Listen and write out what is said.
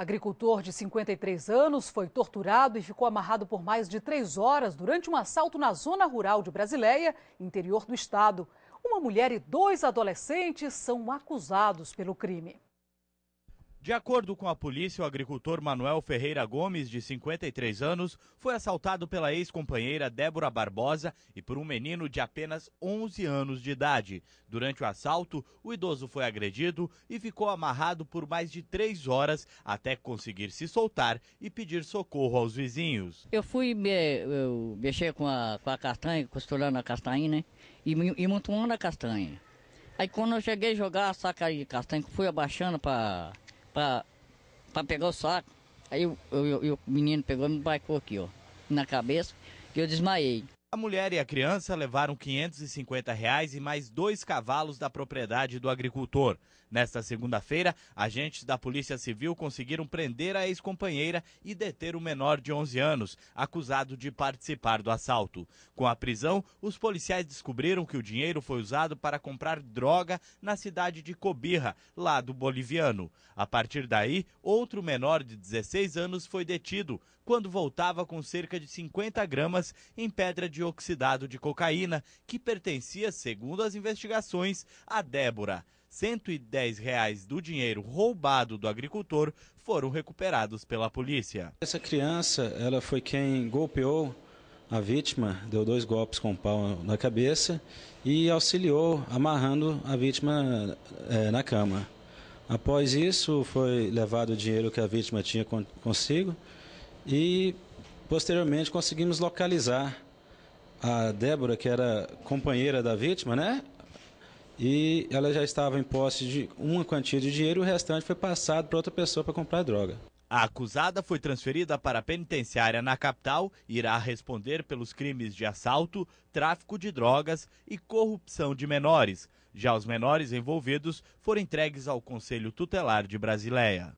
Agricultor de 53 anos foi torturado e ficou amarrado por mais de três horas durante um assalto na zona rural de Brasileia, interior do estado. Uma mulher e dois adolescentes são acusados pelo crime. De acordo com a polícia, o agricultor Manuel Ferreira Gomes, de 53 anos, foi assaltado pela ex-companheira Débora Barbosa e por um menino de apenas 11 anos de idade. Durante o assalto, o idoso foi agredido e ficou amarrado por mais de três horas até conseguir se soltar e pedir socorro aos vizinhos. Eu fui me, eu mexer com a, com a castanha, costurando a castanha, né? E, e montuando a castanha. Aí quando eu cheguei a jogar a saca de castanha, fui abaixando para para pegar o saco. Aí eu, eu, eu, o menino pegou e me baicou aqui, ó, na cabeça, que eu desmaiei. A mulher e a criança levaram 550 reais e mais dois cavalos da propriedade do agricultor. Nesta segunda-feira, agentes da Polícia Civil conseguiram prender a ex-companheira e deter o menor de 11 anos, acusado de participar do assalto. Com a prisão, os policiais descobriram que o dinheiro foi usado para comprar droga na cidade de Cobirra, do boliviano. A partir daí, outro menor de 16 anos foi detido quando voltava com cerca de 50 gramas em pedra de de oxidado de cocaína que pertencia, segundo as investigações, a Débora. R$ 110 reais do dinheiro roubado do agricultor foram recuperados pela polícia. Essa criança, ela foi quem golpeou a vítima, deu dois golpes com o pau na cabeça e auxiliou amarrando a vítima é, na cama. Após isso, foi levado o dinheiro que a vítima tinha consigo e posteriormente conseguimos localizar a Débora, que era companheira da vítima, né? E ela já estava em posse de uma quantia de dinheiro e o restante foi passado para outra pessoa para comprar droga. A acusada foi transferida para a penitenciária na capital e irá responder pelos crimes de assalto, tráfico de drogas e corrupção de menores. Já os menores envolvidos foram entregues ao Conselho Tutelar de Brasileia.